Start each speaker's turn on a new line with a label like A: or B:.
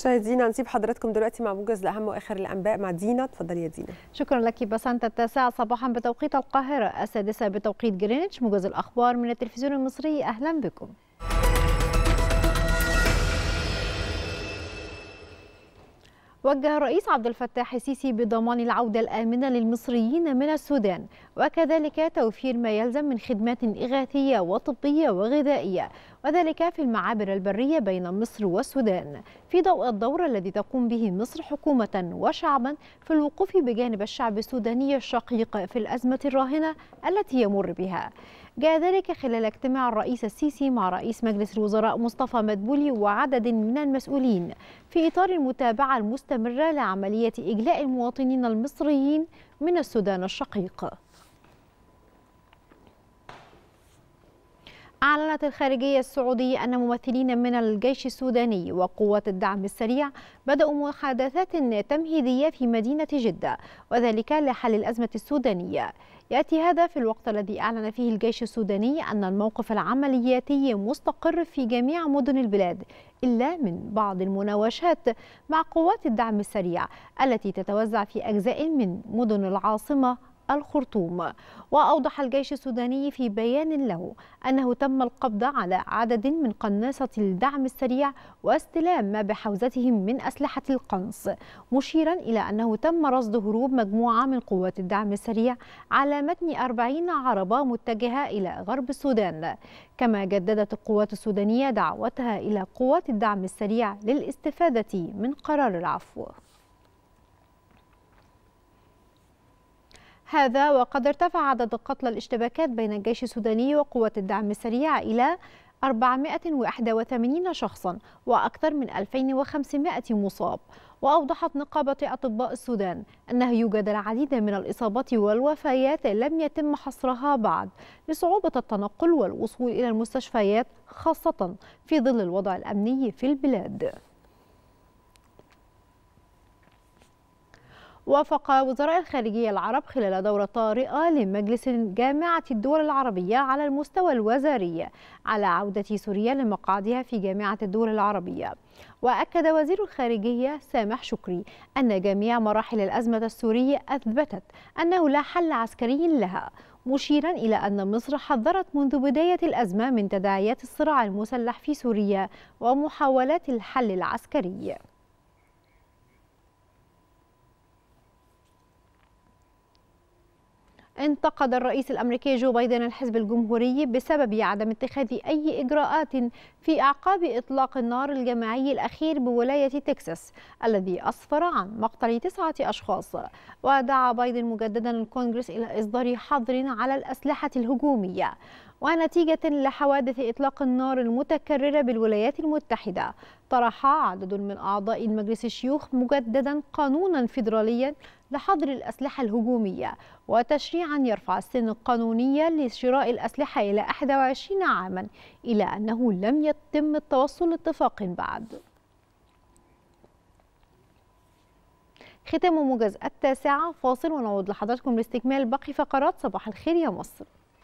A: مشاهدينا نسيب حضراتكم دلوقتي مع موجز لاهم واخر الانباء مع دينا اتفضلي يا دينا شكرا لك بسنت التاسعة صباحا بتوقيت القاهرة السادسة بتوقيت جرينتش موجز الاخبار من التلفزيون المصري اهلا بكم وجه الرئيس عبد الفتاح السيسي بضمان العودة الآمنة للمصريين من السودان وكذلك توفير ما يلزم من خدمات إغاثية وطبية وغذائية وذلك في المعابر البرية بين مصر والسودان في ضوء الدور الذي تقوم به مصر حكومة وشعبا في الوقوف بجانب الشعب السوداني الشقيق في الأزمة الراهنة التي يمر بها جاء ذلك خلال اجتماع الرئيس السيسي مع رئيس مجلس الوزراء مصطفى مدبولي وعدد من المسؤولين في إطار المتابعة المستمرة لعملية إجلاء المواطنين المصريين من السودان الشقيق أعلنت الخارجية السعودية أن ممثلين من الجيش السوداني وقوات الدعم السريع بدأوا محادثات تمهيدية في مدينة جدة وذلك لحل الأزمة السودانية يأتي هذا في الوقت الذي أعلن فيه الجيش السوداني أن الموقف العملياتي مستقر في جميع مدن البلاد إلا من بعض المناوشات مع قوات الدعم السريع التي تتوزع في أجزاء من مدن العاصمة الخرطوم وأوضح الجيش السوداني في بيان له أنه تم القبض على عدد من قناصة الدعم السريع واستلام ما بحوزتهم من أسلحة القنص مشيرا إلى أنه تم رصد هروب مجموعة من قوات الدعم السريع على متن 40 عربة متجهة إلى غرب السودان كما جددت القوات السودانية دعوتها إلى قوات الدعم السريع للاستفادة من قرار العفو هذا وقد ارتفع عدد قتلى الاشتباكات بين الجيش السوداني وقوات الدعم السريع إلى 481 شخصا وأكثر من 2500 مصاب وأوضحت نقابة أطباء السودان أنه يوجد العديد من الإصابات والوفيات لم يتم حصرها بعد لصعوبة التنقل والوصول إلى المستشفيات خاصة في ظل الوضع الأمني في البلاد وافق وزراء الخارجية العرب خلال دورة طارئة لمجلس جامعة الدول العربية على المستوى الوزاري على عودة سوريا لمقعدها في جامعة الدول العربية وأكد وزير الخارجية سامح شكري أن جميع مراحل الأزمة السورية أثبتت أنه لا حل عسكري لها مشيرا إلى أن مصر حذرت منذ بداية الأزمة من تداعيات الصراع المسلح في سوريا ومحاولات الحل العسكري انتقد الرئيس الأمريكي جو بايدن الحزب الجمهوري بسبب عدم اتخاذ أي إجراءات في أعقاب إطلاق النار الجماعي الأخير بولاية تكساس الذي أسفر عن مقتل تسعة أشخاص ودعا بايدن مجددا الكونغرس إلى إصدار حظر على الأسلحة الهجومية ونتيجة لحوادث إطلاق النار المتكررة بالولايات المتحدة طرح عدد من أعضاء مجلس الشيوخ مجددا قانونا فيدراليا لحظر الأسلحة الهجومية وتشريعا يرفع السن القانونية لشراء الأسلحة إلى 21 عاما إلى أنه لم يتم التوصل لاتفاق بعد ختام موجز التاسعة فاصل ونعود لحضراتكم لاستكمال باقي فقرات صباح الخير يا مصر